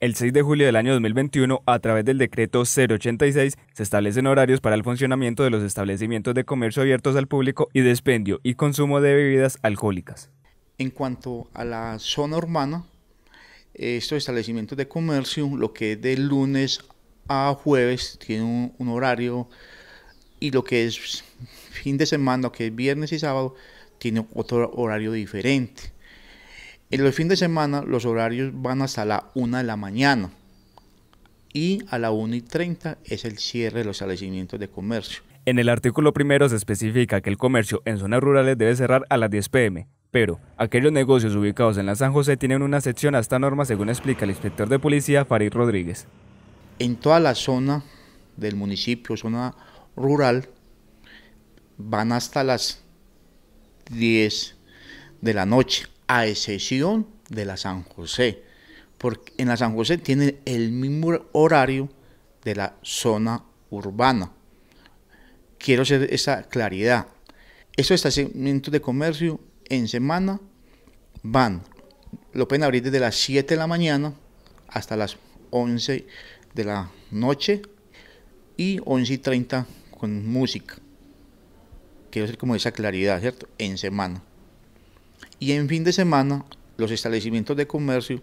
El 6 de julio del año 2021, a través del decreto 086, se establecen horarios para el funcionamiento de los establecimientos de comercio abiertos al público y de y consumo de bebidas alcohólicas. En cuanto a la zona urbana, estos establecimientos de comercio, lo que es de lunes a jueves, tiene un, horario y lo que es fin de semana, que es viernes y sábado, tiene otro horario diferente. En los fines de semana los horarios van hasta la 1 de la mañana y a la 1 y 30 es el cierre de los establecimientos de comercio. En el artículo primero se especifica que el comercio en zonas rurales debe cerrar a las 10 pm, pero aquellos negocios ubicados en la San José tienen una excepción a esta norma, según explica el inspector de policía Farid Rodríguez. En toda la zona del municipio, zona rural, van hasta las 10 de la noche a excepción de la San José, porque en la San José tiene el mismo horario de la zona urbana. Quiero hacer esa claridad. Estos estacionamientos de comercio en semana van, lo pueden abrir desde las 7 de la mañana hasta las 11 de la noche y 11 y 30 con música. Quiero hacer como esa claridad, ¿cierto? En semana. Y en fin de semana, los establecimientos de comercio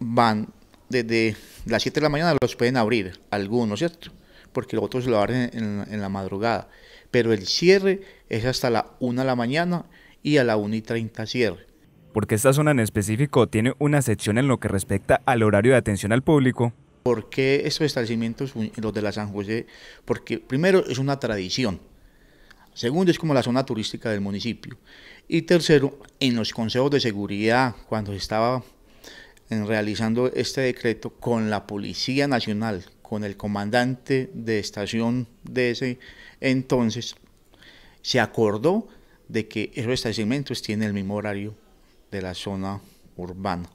van desde las 7 de la mañana, los pueden abrir, algunos, ¿cierto? Porque los otros lo abren en, la madrugada. Pero el cierre es hasta la 1 de la mañana y a la 1 y 30 cierre. Porque esta zona en específico tiene una sección en lo que respecta al horario de atención al público. ¿Por qué estos establecimientos, los de la San José? Porque primero es una tradición Segundo es como la zona turística del municipio. Y tercero, en los consejos de seguridad, cuando se estaba eh, realizando este decreto con la Policía Nacional, con el comandante de estación de ese entonces, se acordó de que esos establecimientos tienen el mismo horario de la zona urbana.